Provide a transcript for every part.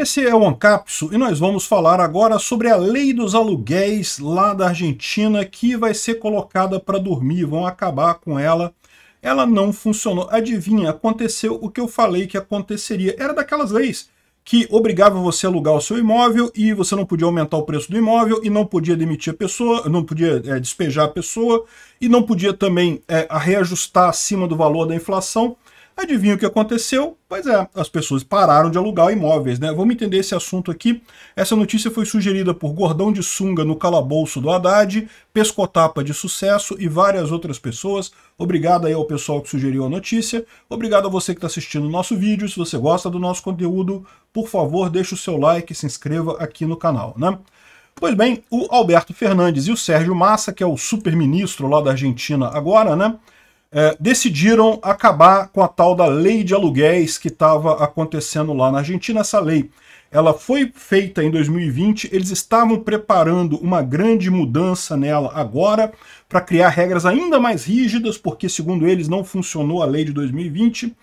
Esse é o Ancapso e nós vamos falar agora sobre a lei dos aluguéis lá da Argentina que vai ser colocada para dormir, vão acabar com ela. Ela não funcionou. Adivinha, aconteceu o que eu falei que aconteceria. Era daquelas leis que obrigava você a alugar o seu imóvel e você não podia aumentar o preço do imóvel e não podia demitir a pessoa, não podia é, despejar a pessoa e não podia também é, reajustar acima do valor da inflação. Adivinha o que aconteceu? Pois é, as pessoas pararam de alugar imóveis, né? Vamos entender esse assunto aqui. Essa notícia foi sugerida por Gordão de Sunga no calabouço do Haddad, Pescotapa de Sucesso e várias outras pessoas. Obrigado aí ao pessoal que sugeriu a notícia. Obrigado a você que está assistindo o nosso vídeo. Se você gosta do nosso conteúdo, por favor, deixe o seu like e se inscreva aqui no canal, né? Pois bem, o Alberto Fernandes e o Sérgio Massa, que é o super-ministro lá da Argentina agora, né? é, decidiram acabar com a tal da lei de aluguéis que estava acontecendo lá na Argentina. Essa lei ela foi feita em 2020, eles estavam preparando uma grande mudança nela agora para criar regras ainda mais rígidas, porque, segundo eles, não funcionou a lei de 2020.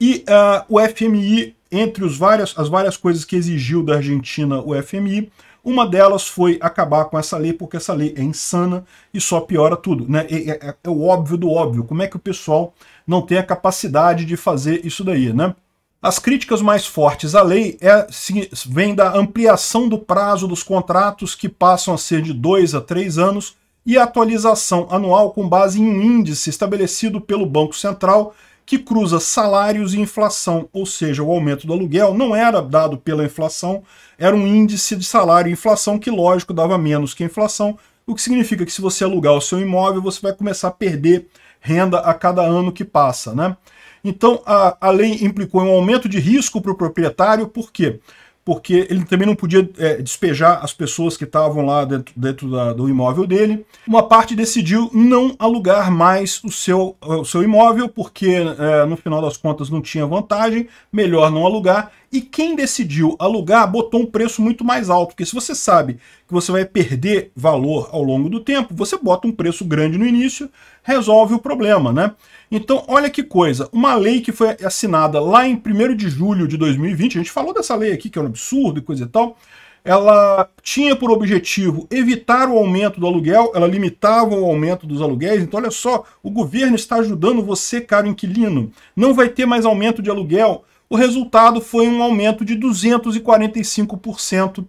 E uh, o FMI, entre várias, as várias coisas que exigiu da Argentina o FMI, uma delas foi acabar com essa lei, porque essa lei é insana e só piora tudo. Né? É, é, é o óbvio do óbvio. Como é que o pessoal não tem a capacidade de fazer isso daí, né? As críticas mais fortes à lei é, vêm da ampliação do prazo dos contratos, que passam a ser de dois a três anos, e a atualização anual com base em um índice estabelecido pelo Banco Central que cruza salários e inflação, ou seja, o aumento do aluguel não era dado pela inflação, era um índice de salário e inflação que, lógico, dava menos que a inflação, o que significa que se você alugar o seu imóvel, você vai começar a perder renda a cada ano que passa. Né? Então, a, a lei implicou um aumento de risco para o proprietário, por quê? Porque porque ele também não podia é, despejar as pessoas que estavam lá dentro, dentro da, do imóvel dele. Uma parte decidiu não alugar mais o seu, o seu imóvel, porque é, no final das contas não tinha vantagem, melhor não alugar, e quem decidiu alugar botou um preço muito mais alto, porque se você sabe que você vai perder valor ao longo do tempo, você bota um preço grande no início, resolve o problema, né? Então, olha que coisa, uma lei que foi assinada lá em 1 de julho de 2020, a gente falou dessa lei aqui, que é um absurdo e coisa e tal, ela tinha por objetivo evitar o aumento do aluguel, ela limitava o aumento dos aluguéis, então olha só, o governo está ajudando você, caro inquilino, não vai ter mais aumento de aluguel, o resultado foi um aumento de 245%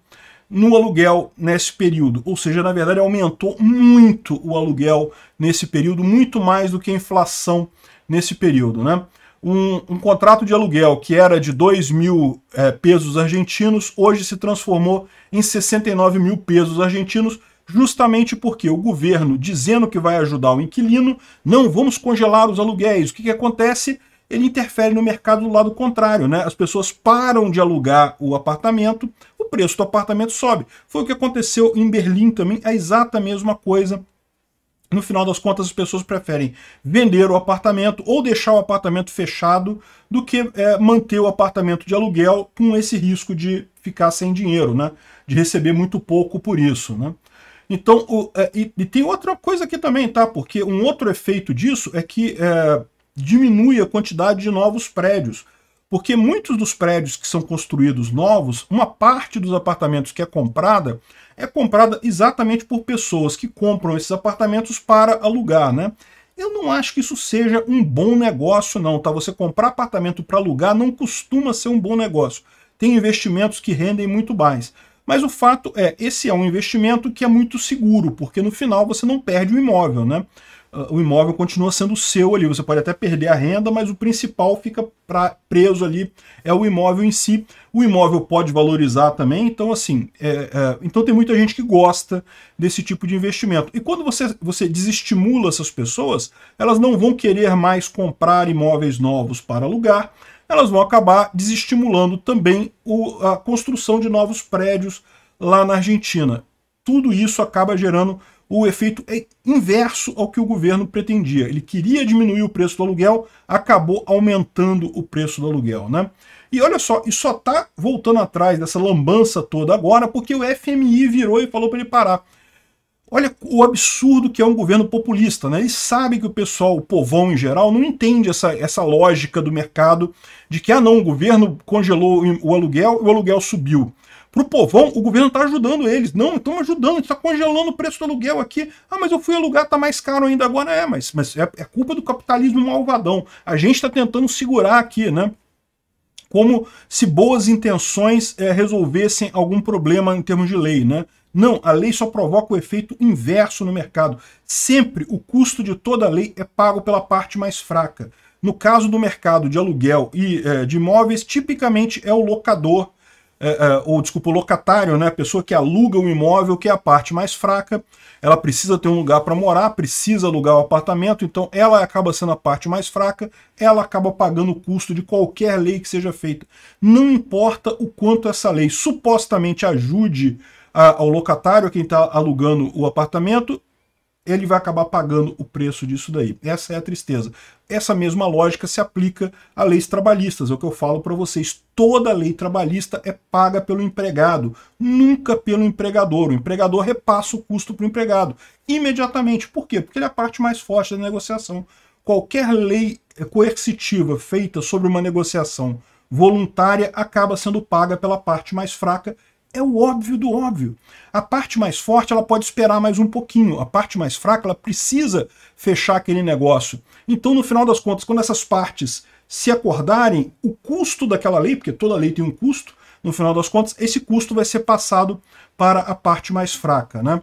no aluguel nesse período. Ou seja, na verdade, aumentou muito o aluguel nesse período, muito mais do que a inflação nesse período. Né? Um, um contrato de aluguel que era de 2 mil é, pesos argentinos, hoje se transformou em 69 mil pesos argentinos, justamente porque o governo, dizendo que vai ajudar o inquilino, não vamos congelar os aluguéis. O que, que acontece? ele interfere no mercado do lado contrário, né? As pessoas param de alugar o apartamento, o preço do apartamento sobe. Foi o que aconteceu em Berlim também, é a exata mesma coisa. No final das contas, as pessoas preferem vender o apartamento ou deixar o apartamento fechado do que é, manter o apartamento de aluguel com esse risco de ficar sem dinheiro, né? De receber muito pouco por isso, né? Então, o, é, e, e, tem outra coisa aqui também, tá? Porque um outro efeito disso é que é, diminui a quantidade de novos prédios, porque muitos dos prédios que são construídos novos, uma parte dos apartamentos que é comprada, é comprada exatamente por pessoas que compram esses apartamentos para alugar, né? Eu não acho que isso seja um bom negócio não, tá? Você comprar apartamento para alugar não costuma ser um bom negócio. Tem investimentos que rendem muito mais. Mas o fato é, esse é um investimento que é muito seguro, porque no final você não perde o imóvel, né? Ah, o imóvel continua sendo seu ali, você pode até perder a renda, mas o principal fica pra, preso ali, é o imóvel em si. O imóvel pode valorizar também, então assim, é, é, então tem muita gente que gosta desse tipo de investimento. E quando você, você desestimula essas pessoas, elas não vão querer mais comprar imóveis novos para alugar, elas vão acabar desestimulando também o, a construção de novos prédios lá na Argentina. Tudo isso acaba gerando o efeito inverso ao que o governo pretendia. Ele queria diminuir o preço do aluguel, acabou aumentando o preço do aluguel. Né? E olha só, e só está voltando atrás dessa lambança toda agora porque o FMI virou e falou para ele parar. Olha o absurdo que é um governo populista, né? Eles sabem que o pessoal, o povão em geral, não entende essa, essa lógica do mercado de que, ah não, o governo congelou o aluguel e o aluguel subiu. Para o povão, o governo está ajudando eles. Não, estamos ajudando, está congelando o preço do aluguel aqui. Ah, mas eu fui alugar, está mais caro ainda agora. É, mas, mas é, é culpa do capitalismo malvadão. A gente está tentando segurar aqui, né? Como se boas intenções é, resolvessem algum problema em termos de lei, né? Não, a lei só provoca o efeito inverso no mercado. Sempre o custo de toda lei é pago pela parte mais fraca. No caso do mercado de aluguel e é, de imóveis, tipicamente é o locador, é, é, ou desculpa, o locatário, né, a pessoa que aluga o um imóvel, que é a parte mais fraca. Ela precisa ter um lugar para morar, precisa alugar o apartamento, então ela acaba sendo a parte mais fraca, ela acaba pagando o custo de qualquer lei que seja feita. Não importa o quanto essa lei supostamente ajude a, ao locatário, a quem está alugando o apartamento, ele vai acabar pagando o preço disso daí. Essa é a tristeza. Essa mesma lógica se aplica a leis trabalhistas, é o que eu falo para vocês. Toda lei trabalhista é paga pelo empregado, nunca pelo empregador. O empregador repassa o custo para o empregado imediatamente. Por quê? Porque ele é a parte mais forte da negociação. Qualquer lei coercitiva feita sobre uma negociação voluntária acaba sendo paga pela parte mais fraca é o óbvio do óbvio. A parte mais forte ela pode esperar mais um pouquinho, a parte mais fraca ela precisa fechar aquele negócio. Então, no final das contas, quando essas partes se acordarem, o custo daquela lei, porque toda lei tem um custo, no final das contas, esse custo vai ser passado para a parte mais fraca, né?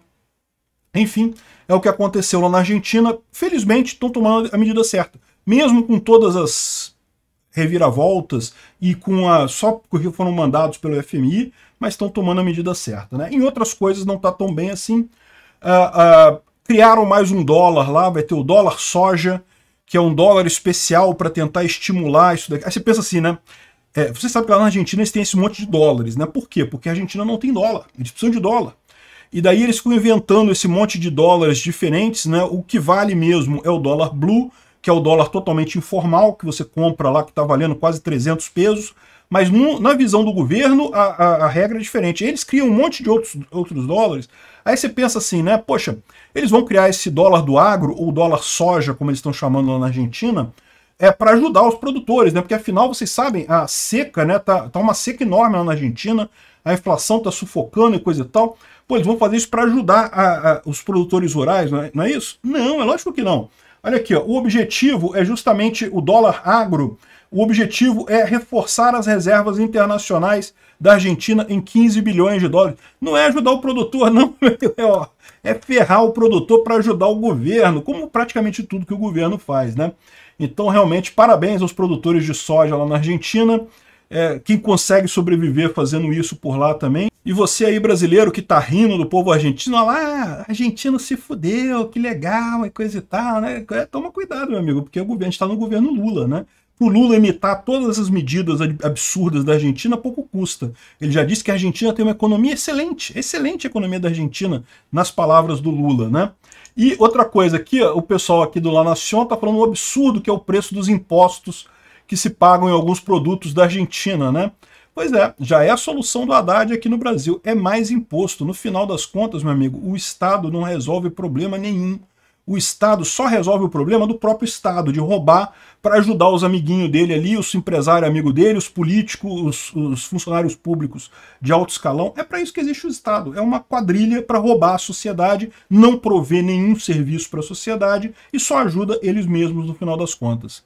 Enfim, é o que aconteceu lá na Argentina. Felizmente, estão tomando a medida certa. Mesmo com todas as reviravoltas e com a só porque foram mandados pelo FMI, mas estão tomando a medida certa. Né? Em outras coisas não está tão bem assim. Ah, ah, criaram mais um dólar lá, vai ter o dólar soja, que é um dólar especial para tentar estimular isso daqui. Aí você pensa assim, né? É, você sabe que lá na Argentina eles têm esse monte de dólares, né? Por quê? Porque a Argentina não tem dólar, eles precisam de dólar. E daí eles ficam inventando esse monte de dólares diferentes, né? O que vale mesmo é o dólar blue, que é o dólar totalmente informal, que você compra lá, que está valendo quase 300 pesos, mas no, na visão do governo, a, a, a, regra é diferente. Eles criam um monte de outros, outros dólares. Aí você pensa assim, né? Poxa, eles vão criar esse dólar do agro, ou dólar soja, como eles estão chamando lá na Argentina, é para ajudar os produtores, né? Porque afinal, vocês sabem, a seca, né? Tá, tá uma seca enorme lá na Argentina, a inflação tá sufocando e coisa e tal. Pô, eles vão fazer isso para ajudar a, os produtores rurais, não é, não é isso? Não, é lógico que não. Olha aqui, ó, o objetivo é justamente o dólar agro. O objetivo é reforçar as reservas internacionais da Argentina em 15 bilhões de dólares. Não é ajudar o produtor, não, é ferrar o produtor para ajudar o governo, como praticamente tudo que o governo faz, né? Então, realmente, parabéns aos produtores de soja lá na Argentina. É, quem consegue sobreviver fazendo isso por lá também. E você aí, brasileiro, que tá rindo do povo argentino, olha lá, argentino se fudeu, que legal, e coisa e tal, né? É, toma cuidado, meu amigo, porque o governo está no governo Lula, né? Pro Lula imitar todas as medidas absurdas da Argentina, pouco custa. Ele já disse que a Argentina tem uma economia excelente, excelente economia da Argentina, nas palavras do Lula, né? E outra coisa aqui, o pessoal aqui do La Nación tá falando um absurdo que é o preço dos impostos que se pagam em alguns produtos da Argentina, né? Pois é, já é a solução do Haddad aqui no Brasil. É mais imposto. No final das contas, meu amigo, o Estado não resolve problema nenhum. O Estado só resolve o problema do próprio Estado, de roubar para ajudar os amiguinhos dele ali, os empresários amigos dele, os políticos, os, os funcionários públicos de alto escalão. É para isso que existe o Estado. É uma quadrilha para roubar a sociedade, não prover nenhum serviço para a sociedade e só ajuda eles mesmos no final das contas.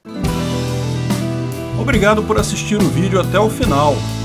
Obrigado por assistir o vídeo até o final.